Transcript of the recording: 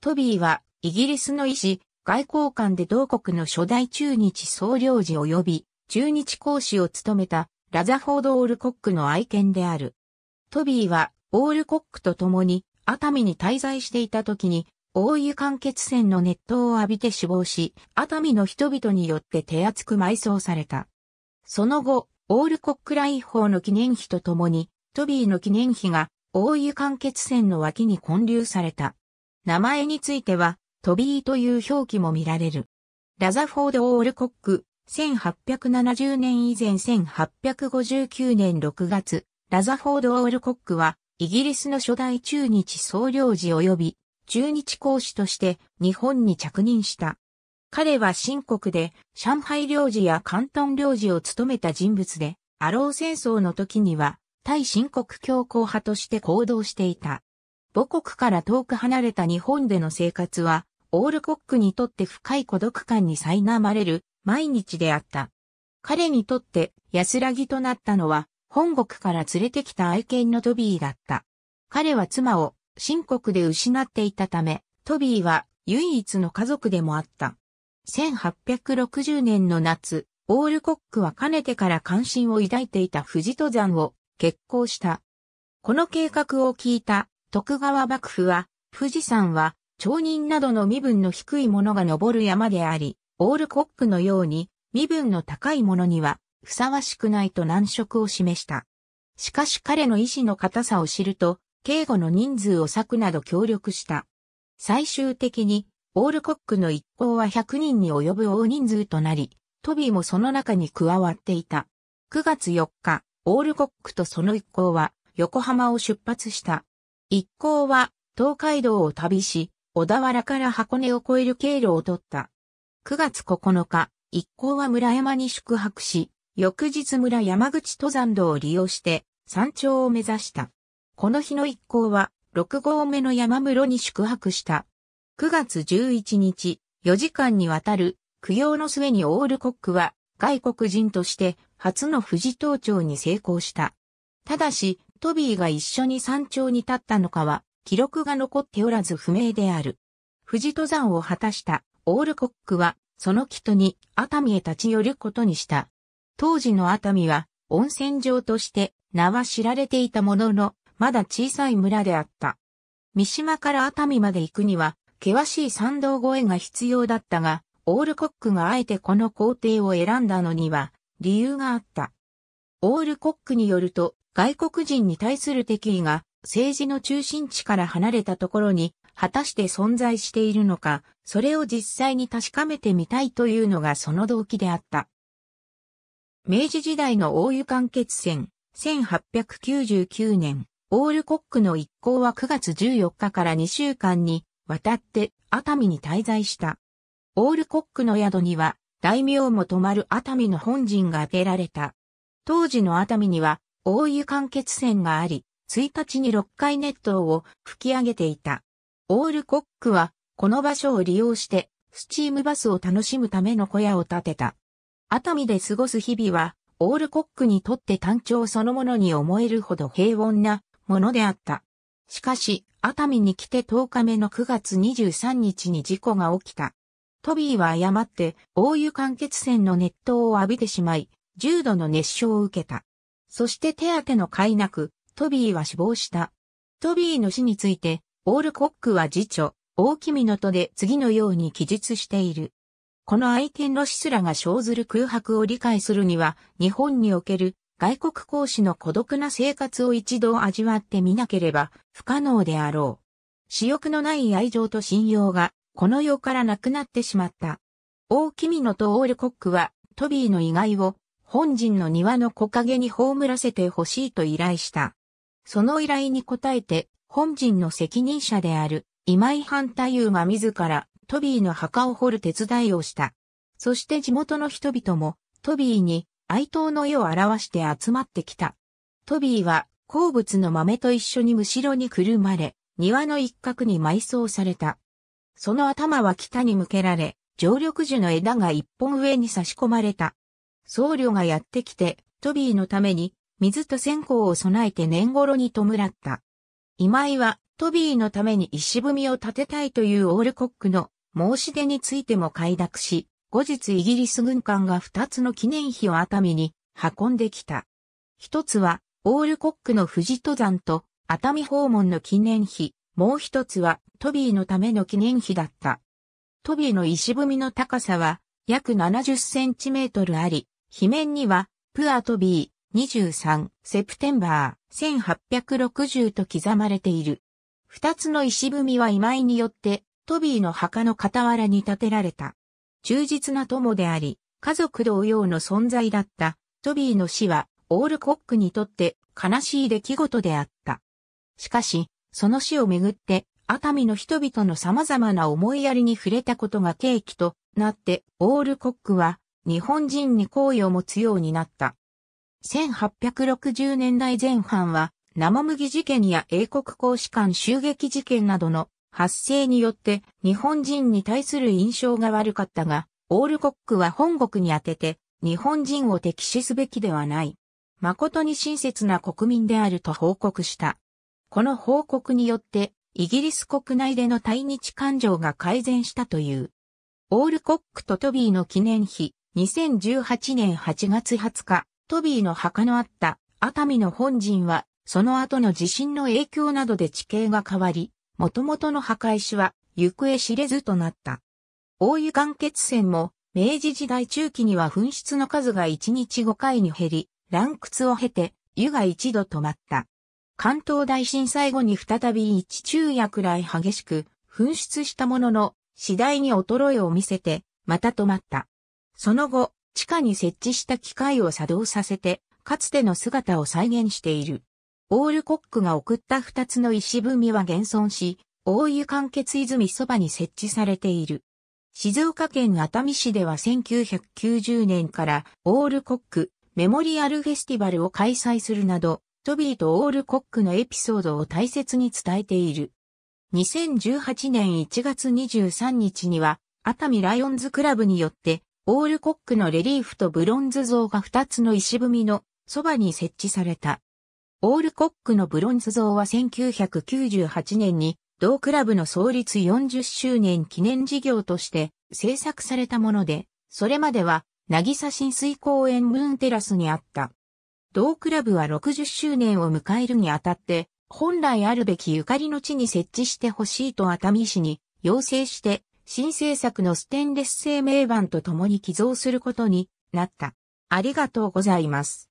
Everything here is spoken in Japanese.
トビーは、イギリスの医師、外交官で同国の初代中日総領事及び中日公使を務めたラザフォード・オールコックの愛犬である。トビーはオールコックと共に熱海に滞在していた時に大湯間欠泉の熱湯を浴びて死亡し、熱海の人々によって手厚く埋葬された。その後、オールコック来訪の記念碑と共に、トビーの記念碑が大湯間欠泉の脇に建立された。名前については、トビーという表記も見られる。ラザフォード・オールコック、1870年以前1859年6月、ラザフォード・オールコックは、イギリスの初代中日総領事及び、中日公使として日本に着任した。彼は新国で上海領事や関東領事を務めた人物で、アロー戦争の時には、対新国強硬派として行動していた。母国から遠く離れた日本での生活は、オールコックにとって深い孤独感に苛まれる毎日であった。彼にとって安らぎとなったのは、本国から連れてきた愛犬のトビーだった。彼は妻を新国で失っていたため、トビーは唯一の家族でもあった。1860年の夏、オールコックはかねてから関心を抱いていた富士登山を決行した。この計画を聞いた徳川幕府は、富士山は、町人などの身分の低い者が登る山であり、オールコックのように、身分の高い者には、ふさわしくないと難色を示した。しかし彼の意志の固さを知ると、警護の人数を割くなど協力した。最終的に、オールコックの一行は100人に及ぶ大人数となり、トビーもその中に加わっていた。9月4日、オールコックとその一行は、横浜を出発した。一行は東海道を旅し、小田原から箱根を越える経路を取った。9月9日、一行は村山に宿泊し、翌日村山口登山道を利用して山頂を目指した。この日の一行は6合目の山室に宿泊した。9月11日、4時間にわたる供養の末にオールコックは外国人として初の富士登頂に成功した。ただし、トビーが一緒に山頂に立ったのかは、記録が残っておらず不明である。富士登山を果たしたオールコックは、その人に熱海へ立ち寄ることにした。当時の熱海は、温泉場として名は知られていたものの、まだ小さい村であった。三島から熱海まで行くには、険しい山道越えが必要だったが、オールコックがあえてこの工程を選んだのには、理由があった。オールコックによると、外国人に対する敵意が政治の中心地から離れたところに果たして存在しているのか、それを実際に確かめてみたいというのがその動機であった。明治時代の大湯間決戦、1899年、オールコックの一行は9月14日から2週間に渡って熱海に滞在した。オールコックの宿には大名も泊まる熱海の本陣が当てられた。当時の熱海には大湯間欠泉があり、1日に6回熱湯を吹き上げていた。オールコックは、この場所を利用して、スチームバスを楽しむための小屋を建てた。熱海で過ごす日々は、オールコックにとって単調そのものに思えるほど平穏なものであった。しかし、熱海に来て10日目の9月23日に事故が起きた。トビーは誤って、大湯間欠泉の熱湯を浴びてしまい、重度の熱傷を受けた。そして手当の甲斐なく、トビーは死亡した。トビーの死について、オールコックはオ女、大ミのとで次のように記述している。この愛犬のシスラが生ずる空白を理解するには、日本における外国講師の孤独な生活を一度味わってみなければ不可能であろう。私欲のない愛情と信用が、この世からなくなってしまった。大ミのとオールコックは、トビーの意外を本陣の庭の木陰に葬らせてほしいと依頼した。その依頼に応えて、本陣の責任者である今井半太夫が自らトビーの墓を掘る手伝いをした。そして地元の人々もトビーに哀悼の意を表して集まってきた。トビーは好物の豆と一緒にむしろにくるまれ、庭の一角に埋葬された。その頭は北に向けられ、常緑樹の枝が一本上に差し込まれた。僧侶がやってきて、トビーのために、水と線香を備えて年頃に弔った。今井は、トビーのために石踏みを建てたいというオールコックの申し出についても快諾し、後日イギリス軍艦が二つの記念碑を熱海に運んできた。一つは、オールコックの富士登山と熱海訪問の記念碑、もう一つはトビーのための記念碑だった。トビーの石踏みの高さは約70センチメートルあり、罷面には、プアトビー23セプテンバー1860と刻まれている。二つの石踏みは今井によって、トビーの墓の傍らに建てられた。忠実な友であり、家族同様の存在だった、トビーの死は、オールコックにとって悲しい出来事であった。しかし、その死をめぐって、熱海の人々の様々な思いやりに触れたことが契機となって、オールコックは日本人に好意を持つようになった。1860年代前半は生麦事件や英国公使館襲撃事件などの発生によって日本人に対する印象が悪かったが、オールコックは本国に当てて日本人を敵視すべきではない。誠に親切な国民であると報告した。この報告によってイギリス国内での対日感情が改善したという。オールコックとトビーの記念碑、2018年8月20日、トビーの墓のあった熱海の本陣は、その後の地震の影響などで地形が変わり、元々の墓石は行方知れずとなった。大湯間欠泉も、明治時代中期には噴出の数が1日5回に減り、乱屈を経て、湯が一度止まった。関東大震災後に再び一昼夜くらい激しく噴出したものの、次第に衰えを見せて、また止まった。その後、地下に設置した機械を作動させて、かつての姿を再現している。オールコックが送った二つの石踏みは現存し、大湯間欠泉そばに設置されている。静岡県熱海市では1990年からオールコックメモリアルフェスティバルを開催するなど、トビーとオールコックのエピソードを大切に伝えている。2018年1月23日には、熱海ライオンズクラブによってオールコックのレリーフとブロンズ像が2つの石踏みのそばに設置された。オールコックのブロンズ像は1998年に同クラブの創立40周年記念事業として制作されたもので、それまでは、渚浸水公園ムーンテラスにあった。同クラブは60周年を迎えるにあたって、本来あるべきゆかりの地に設置してほしいと熱海市に要請して新製作のステンレス製名板と共に寄贈することになった。ありがとうございます。